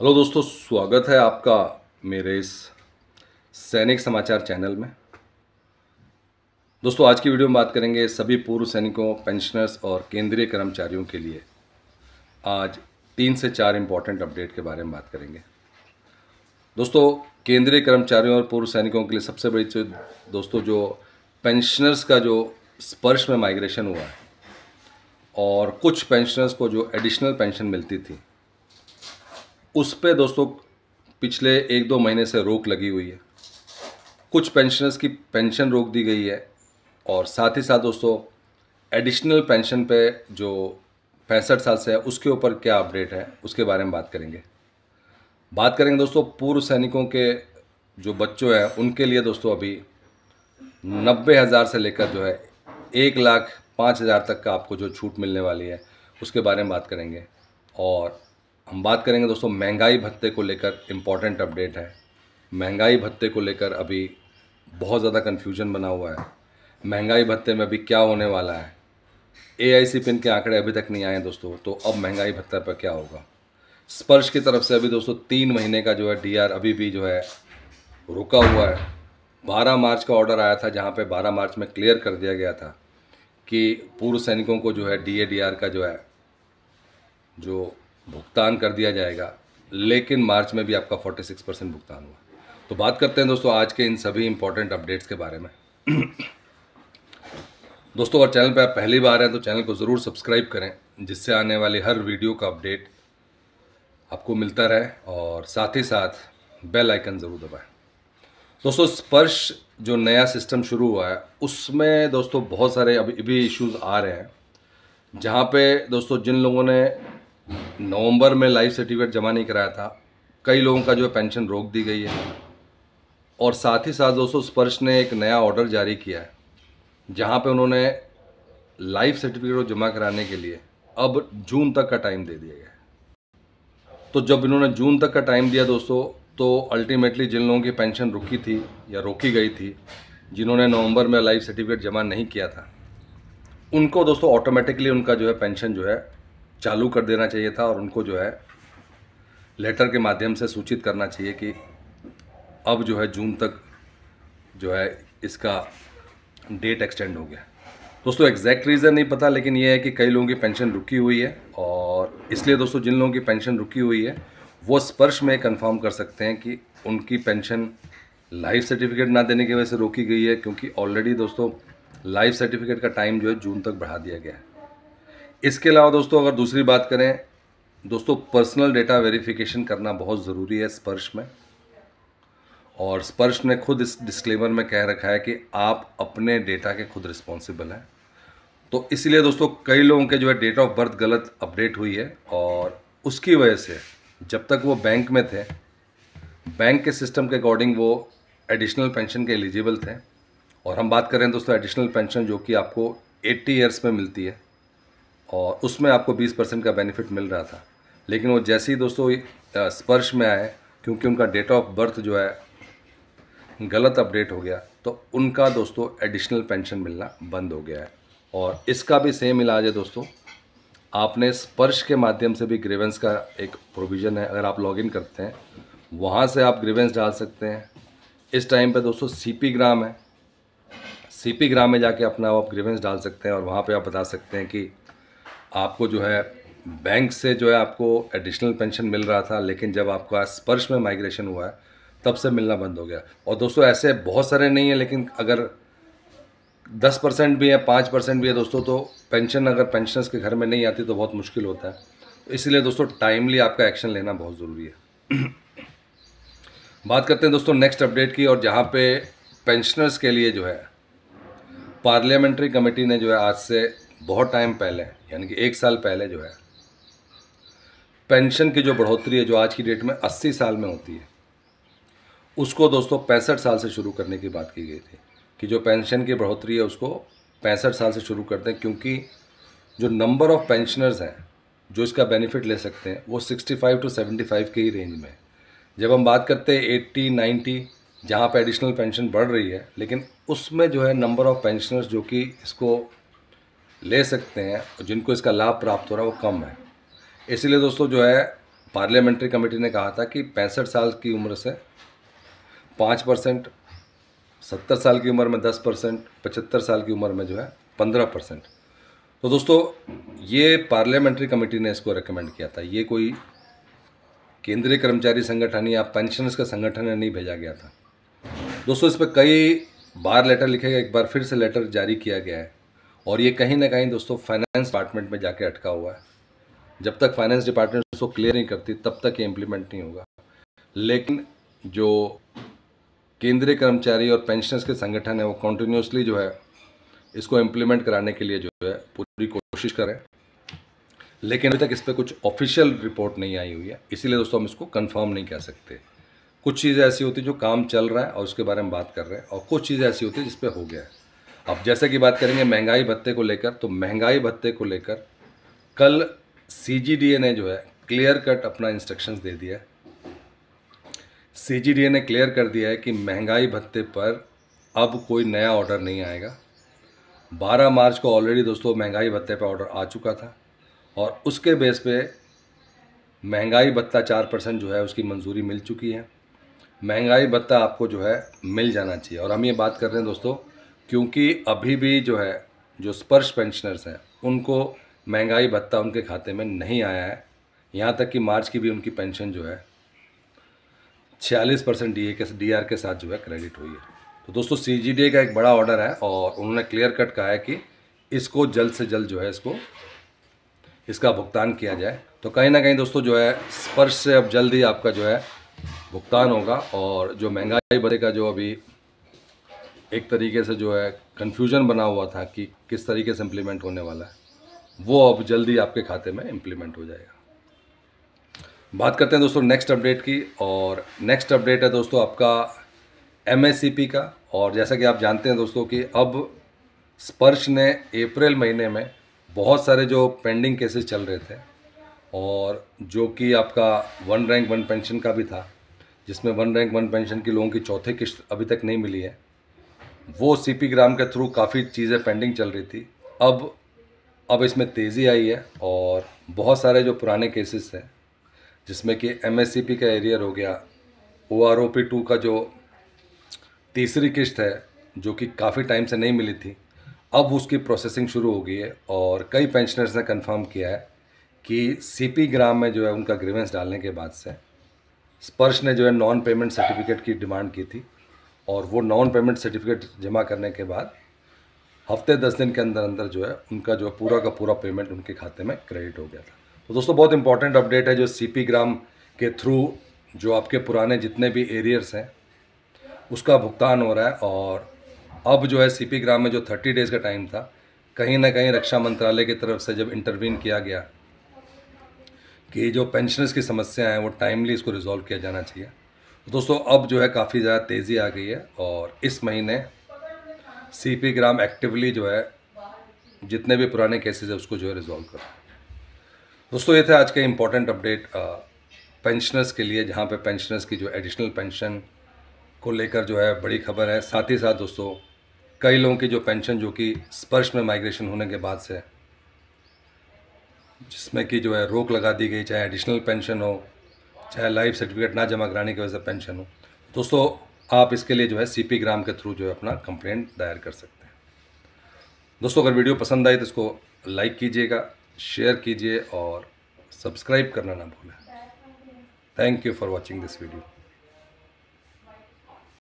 hello दोस्तों स्वागत है आपका मेरे इस सैनिक समाचार चैनल में दोस्तों आज की वीडियो में बात करेंगे सभी पूर्व सैनिकों पेंशनर्स और केंद्रीय कर्मचारियों के लिए आज तीन से चार इम्पॉर्टेंट अपडेट के बारे में बात करेंगे दोस्तों केंद्रीय कर्मचारियों और पूर्व सैनिकों के लिए सबसे बड़ी चीज दोस्तों जो पेंशनर्स का जो स्पर्श में माइग्रेशन हुआ है और कुछ पेंशनर्स को जो एडिशनल पेंशन मिलती थी उस पर दोस्तों पिछले एक दो महीने से रोक लगी हुई है कुछ पेंशनर्स की पेंशन रोक दी गई है और साथ ही साथ दोस्तों एडिशनल पेंशन पे जो पैंसठ साल से है उसके ऊपर क्या अपडेट है उसके बारे में बात करेंगे बात करेंगे दोस्तों पूर्व सैनिकों के जो बच्चों हैं उनके लिए दोस्तों अभी नब्बे हज़ार से लेकर जो है एक लाख पाँच हज़ार तक का आपको जो छूट मिलने वाली है उसके बारे में बात करेंगे और हम बात करेंगे दोस्तों महंगाई भत्ते को लेकर इम्पॉर्टेंट अपडेट है महंगाई भत्ते को लेकर अभी बहुत ज़्यादा कन्फ्यूजन बना हुआ है महंगाई भत्ते में अभी क्या होने वाला है ए पिन के आंकड़े अभी तक नहीं आए हैं दोस्तों तो अब महंगाई भत्ता पर क्या होगा स्पर्श की तरफ से अभी दोस्तों तीन महीने का जो है डी अभी भी जो है रुका हुआ है बारह मार्च का ऑर्डर आया था जहाँ पर बारह मार्च में क्लियर कर दिया गया था कि पूर्व सैनिकों को जो है डी ए डी आर का जो है जो भुगतान कर दिया जाएगा लेकिन मार्च में भी आपका 46 परसेंट भुगतान हुआ तो बात करते हैं दोस्तों आज के इन सभी इंपॉर्टेंट अपडेट्स के बारे में दोस्तों अगर चैनल पर आप पहली बार हैं तो चैनल को ज़रूर सब्सक्राइब करें जिससे आने वाली हर वीडियो का अपडेट आपको मिलता रहे और साथ ही साथ बेल आइकन ज़रूर दबाएं दोस्तों स्पर्श जो नया सिस्टम शुरू हुआ है उसमें दोस्तों बहुत सारे अभी भी इश्यूज़ आ रहे हैं जहाँ पे दोस्तों जिन लोगों ने नवंबर में लाइफ सर्टिफिकेट जमा नहीं कराया था कई लोगों का जो है पेंशन रोक दी गई है और साथ ही साथ दोस्तों स्पर्श ने एक नया ऑर्डर जारी किया है जहाँ पे उन्होंने लाइफ सर्टिफिकेट को जमा कराने के लिए अब जून तक का टाइम दे दिया गया तो जब इन्होंने जून तक का टाइम दिया दोस्तों तो अल्टीमेटली जिन लोगों की पेंशन रुकी थी या रोकी गई थी जिन्होंने नवंबर में लाइफ सर्टिफिकेट जमा नहीं किया था उनको दोस्तों ऑटोमेटिकली उनका जो है पेंशन जो है चालू कर देना चाहिए था और उनको जो है लेटर के माध्यम से सूचित करना चाहिए कि अब जो है जून तक जो है इसका डेट एक्सटेंड हो गया दोस्तों एग्जैक्ट रीज़न नहीं पता लेकिन ये है कि कई लोगों की पेंशन रुकी हुई है और इसलिए दोस्तों जिन लोगों की पेंशन रुकी हुई है वो स्पर्श में कंफर्म कर सकते हैं कि उनकी पेंशन लाइफ सर्टिफिकेट ना देने की वजह से रोकी गई है क्योंकि ऑलरेडी दोस्तों लाइफ सर्टिफिकेट का टाइम जो है जून तक बढ़ा दिया गया है इसके अलावा दोस्तों अगर दूसरी बात करें दोस्तों पर्सनल डेटा वेरिफिकेशन करना बहुत ज़रूरी है स्पर्श में और स्पर्श ने खुद इस डिस्क्लेमर में कह रखा है कि आप अपने डेटा के खुद रिस्पॉन्सिबल हैं तो इसलिए दोस्तों कई लोगों के जो है डेट ऑफ बर्थ गलत अपडेट हुई है और उसकी वजह से जब तक वो बैंक में थे बैंक के सिस्टम के अकॉर्डिंग वो एडिशनल पेंशन के एलिजिबल थे और हम बात करें दोस्तों एडिशनल पेंशन जो कि आपको 80 ईयर्स में मिलती है और उसमें आपको 20 परसेंट का बेनिफिट मिल रहा था लेकिन वो जैसे ही दोस्तों स्पर्श में आए क्योंकि उनका डेट ऑफ बर्थ जो है गलत अपडेट हो गया तो उनका दोस्तों एडिशनल पेंशन मिलना बंद हो गया है और इसका भी सेम इलाज है दोस्तों आपने स्पर्श के माध्यम से भी ग्रीवेंस का एक प्रोविज़न है अगर आप लॉगिन करते हैं वहाँ से आप ग्रीवेंस डाल सकते हैं इस टाइम पे दोस्तों सीपी ग्राम है सीपी ग्राम में जाके अपना आप ग्रीवेंस डाल सकते हैं और वहाँ पे आप बता सकते हैं कि आपको जो है बैंक से जो है आपको एडिशनल पेंशन मिल रहा था लेकिन जब आपका स्पर्श में माइग्रेशन हुआ है तब से मिलना बंद हो गया और दोस्तों ऐसे बहुत सारे नहीं है लेकिन अगर दस परसेंट भी है पाँच परसेंट भी है दोस्तों तो पेंशन अगर पेंशनर्स के घर में नहीं आती तो बहुत मुश्किल होता है इसलिए दोस्तों टाइमली आपका एक्शन लेना बहुत ज़रूरी है बात करते हैं दोस्तों नेक्स्ट अपडेट की और जहाँ पे पेंशनर्स के लिए जो है पार्लियामेंट्री कमेटी ने जो है आज से बहुत टाइम पहले यानी कि एक साल पहले जो है पेंशन की जो बढ़ोतरी है जो आज की डेट में अस्सी साल में होती है उसको दोस्तों पैंसठ साल से शुरू करने की बात की गई थी कि जो पेंशन की बढ़ोतरी है उसको पैंसठ साल से शुरू कर दें क्योंकि जो नंबर ऑफ़ पेंशनर्स हैं जो इसका बेनिफिट ले सकते हैं वो 65 टू 75 के ही रेंज में जब हम बात करते हैं 80 90 जहाँ पर एडिशनल पेंशन बढ़ रही है लेकिन उसमें जो है नंबर ऑफ़ पेंशनर्स जो कि इसको ले सकते हैं और जिनको इसका लाभ प्राप्त हो रहा है वो कम है इसलिए दोस्तों जो है पार्लियामेंट्री कमेटी ने कहा था कि पैंसठ साल की उम्र से पाँच परसेंट सत्तर साल की उम्र में दस परसेंट पचहत्तर साल की उम्र में जो है पंद्रह परसेंट तो दोस्तों ये पार्लियामेंट्री कमेटी ने इसको रिकमेंड किया था ये कोई केंद्रीय कर्मचारी संगठन या पेंशनर्स का संगठन ने नहीं भेजा गया था दोस्तों इस पर कई बार लेटर लिखे गए एक बार फिर से लेटर जारी किया गया है और ये कहीं ना कहीं दोस्तों फाइनेंस डिपार्टमेंट में जाके अटका हुआ है जब तक फाइनेंस डिपार्टमेंट उसको क्लियर नहीं करती तब तक ये इम्प्लीमेंट नहीं होगा लेकिन जो केंद्रीय कर्मचारी और पेंशनर्स के संगठन है वो कंटिन्यूसली जो है इसको इम्प्लीमेंट कराने के लिए जो है पूरी कोशिश करें लेकिन अभी तक इस पर कुछ ऑफिशियल रिपोर्ट नहीं आई हुई है इसीलिए दोस्तों हम इसको कन्फर्म नहीं कह सकते कुछ चीज़ें ऐसी होती जो काम चल रहा है और उसके बारे में बात कर रहे हैं और कुछ चीज़ें ऐसी होती है जिसपे हो गया है अब जैसे कि बात करेंगे महंगाई भत्ते को लेकर तो महंगाई भत्ते को लेकर कल सी ने जो है क्लियर कट अपना इंस्ट्रक्शंस दे दिया सी ने क्लियर कर दिया है कि महंगाई भत्ते पर अब कोई नया ऑर्डर नहीं आएगा 12 मार्च को ऑलरेडी दोस्तों महंगाई भत्ते पर ऑर्डर आ चुका था और उसके बेस पे महंगाई भत्ता चार परसेंट जो है उसकी मंजूरी मिल चुकी है महंगाई भत्ता आपको जो है मिल जाना चाहिए और हम ये बात कर रहे हैं दोस्तों क्योंकि अभी भी जो है जो स्पर्श पेंशनर्स हैं उनको महंगाई भत्ता उनके खाते में नहीं आया है यहाँ तक कि मार्च की भी उनकी पेंशन जो है छियालीस परसेंट डी के डी के साथ जो है क्रेडिट हुई है तो दोस्तों सी का एक बड़ा ऑर्डर है और उन्होंने क्लियर कट कहा है कि इसको जल्द से जल्द जो है इसको इसका भुगतान किया जाए तो कहीं ना कहीं दोस्तों जो है स्पर्श से अब जल्द ही आपका जो है भुगतान होगा और जो महंगाई बढ़े का जो अभी एक तरीके से जो है कन्फ्यूजन बना हुआ था कि किस तरीके से इम्प्लीमेंट होने वाला है वो अब जल्दी आपके खाते में इम्प्लीमेंट हो जाएगा बात करते हैं दोस्तों नेक्स्ट अपडेट की और नेक्स्ट अपडेट है दोस्तों आपका एम का और जैसा कि आप जानते हैं दोस्तों कि अब स्पर्श ने अप्रैल महीने में बहुत सारे जो पेंडिंग केसेस चल रहे थे और जो कि आपका वन रैंक वन पेंशन का भी था जिसमें वन रैंक वन पेंशन की लोगों की चौथी किस्त अभी तक नहीं मिली है वो सी पी ग्राम के थ्रू काफ़ी चीज़ें पेंडिंग चल रही थी अब अब इसमें तेज़ी आई है और बहुत सारे जो पुराने केसेस हैं जिसमें कि एम एस सी पी का एरियर हो गया O R O P two का जो तीसरी किस्त है जो कि काफ़ी टाइम से नहीं मिली थी अब उसकी प्रोसेसिंग शुरू हो गई है और कई पेंशनर्स ने कंफर्म किया है कि सी पी ग्राम में जो है उनका ग्रीवेंस डालने के बाद से स्पर्श ने जो है नॉन पेमेंट सर्टिफिकेट की डिमांड की थी और वो नॉन पेमेंट सर्टिफिकेट जमा करने के बाद हफ्ते दस दिन के अंदर अंदर जो है उनका जो पूरा का पूरा पेमेंट उनके खाते में क्रेडिट हो गया था तो दोस्तों बहुत इंपॉर्टेंट अपडेट है जो सी ग्राम के थ्रू जो आपके पुराने जितने भी एरियर्स हैं उसका भुगतान हो रहा है और अब जो है सी ग्राम में जो थर्टी डेज़ का टाइम था कहीं ना कहीं रक्षा मंत्रालय की तरफ से जब इंटरवीन किया गया कि जो पेंशनर्स की समस्या है वो टाइमली इसको रिजॉल्व किया जाना चाहिए तो दोस्तों अब जो है काफ़ी ज़्यादा तेज़ी आ गई है और इस महीने सी पी ग्राम एक्टिवली जो है जितने भी पुराने केसेस है उसको जो है रिजॉल्व कर दोस्तों ये थे आज के इम्पोर्टेंट अपडेट पेंशनर्स के लिए जहाँ पे पेंशनर्स की जो एडिशनल पेंशन को लेकर जो है बड़ी खबर है साथ ही साथ दोस्तों कई लोगों की जो पेंशन जो कि स्पर्श में माइग्रेशन होने के बाद से जिसमें कि जो है रोक लगा दी गई चाहे एडिशनल पेंशन हो चाहे लाइफ सर्टिफिकेट ना जमा कराने की वजह से पेंशन हो दोस्तों आप इसके लिए जो है सीपी ग्राम के थ्रू जो है अपना कंप्लेंट दायर कर सकते हैं दोस्तों अगर वीडियो पसंद आई तो इसको लाइक कीजिएगा शेयर कीजिए और सब्सक्राइब करना ना भूलें thank you for watching this video